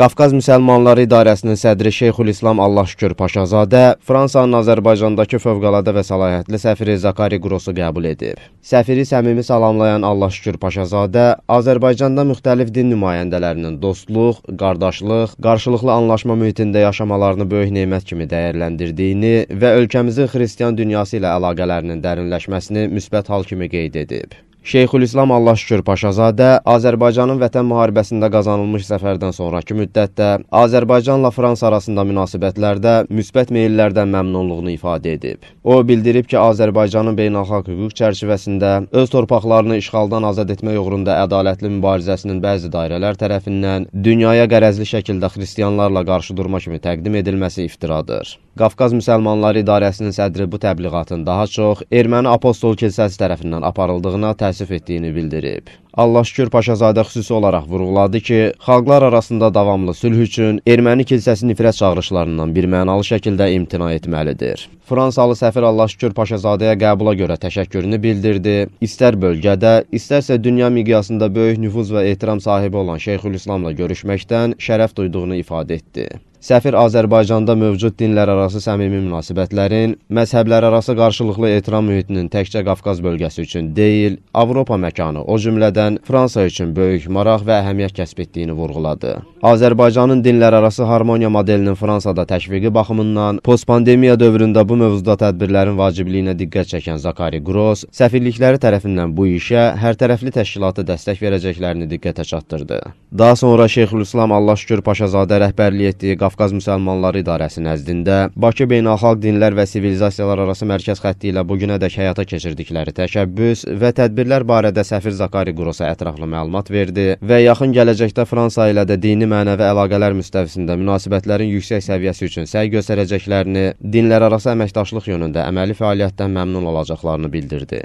Qafqaz Müsəlmanları İdarəsinin sədri Şeyxülislam Allahşükür Paşazadə Fransanın Azərbaycandakı fövqəladə və səlahiyyətli səfiri Zakari Qrosu qəbul edib. Səfiri səmimi salamlayan Allahşükür Paşazadə Azərbaycanda müxtəlif din nümayəndələrinin dostluq, qardaşlıq, qarşılıqlı anlaşma mühitində yaşamalarını böyük nemət kimi dəyərləndirdiyini və ölkəmizin xristian dünyası ilə əlaqələrinin dərinləşməsini müsbət hal kimi qeyd edib. Şeyxülislam Allah şükür Paşazadə Azərbaycanın vətən müharibəsində qazanılmış zəfərdən sonrakı müddətdə Azərbaycanla Fransa arasında münasibətlərdə müsbət meyillərdən məmnunluğunu ifadə edib. O bildirib ki, Azərbaycanın beynəlxalq hüquq çərçivəsində öz torpaqlarını işğaldan azad etmək uğrunda ədalətli mübarizəsinin bəzi dairələr tərəfindən dünyaya qərəzli şəkildə xristianlarla qarşı durma kimi təqdim edilməsi iftiradır. Qafqaz Müsəlmanları İdarəsinin sədri bu təbliğatın daha çox Erməni Apostol Kilsəsi tərəfindən aparıldığına təəssüf etdiyini bildirib. Allah şükür Paşazadə xüsusi olaraq vurğuladı ki, xalqlar arasında davamlı sülh üçün Erməni Kilsəsi nifrət çağırışlarından bir mənalı şəkildə imtina etməlidir. Fransalı səfir Allah şükür Paşazadəyə qəbula görə təşəkkürünü bildirdi. İstər bölgədə, istərsə dünya miqyasında böyük nüfuz və ehtiram sahibi olan Şeyxülislamla görüşməkdən şərəf duyduğunu ifadə etdi. Səfir Azərbaycanda mövcud dinlərarası səmimi münasibətlərin, məzhəblərarası qarşılıqlı ehtiram mühitinin təkcə Qafqaz bölgəsi üçün deyil, Avropa məkanı, o cümlədən Fransa üçün böyük maraq və əhəmiyyət kəsb etdiyini vurğuladı. Azərbaycanın dinlərarası harmoniya modelinin Fransada təşviqi baxımından postpandemiya dövründə bu mövzuda tədbirlərin vacibliyinə diqqət çəkən Zakari Gross səfirlikləri tərəfindən bu işə hər tərəfli təşkilata dəstək verəcəklərini diqqətə çatdırdı. Daha sonra Şeyxülislam Allah Şükür Paşazadə rəhbərliyi etdiyi Qafqaz Qafqaz Müsəlmanları İdarəsi nəzdində Bakı Beynəlxalq Dinlər və Sivilizasiyalar Arası Mərkəz xətti ilə bugünədək həyata keçirdikləri təşəbbüs və tədbirlər barədə səfir Zakari Qurosa ətraflı məlumat verdi və yaxın gələcəkdə Fransa ilə də dini-mənəvi əlaqələr müstəvisində münasibətlərin yüksək səviyyəsi üçün səy göstərəcəklərini, dinlərarası əməkdaşlıq yönündə əməli fəaliyyətdən məmnun olacaqlarını bildirdi.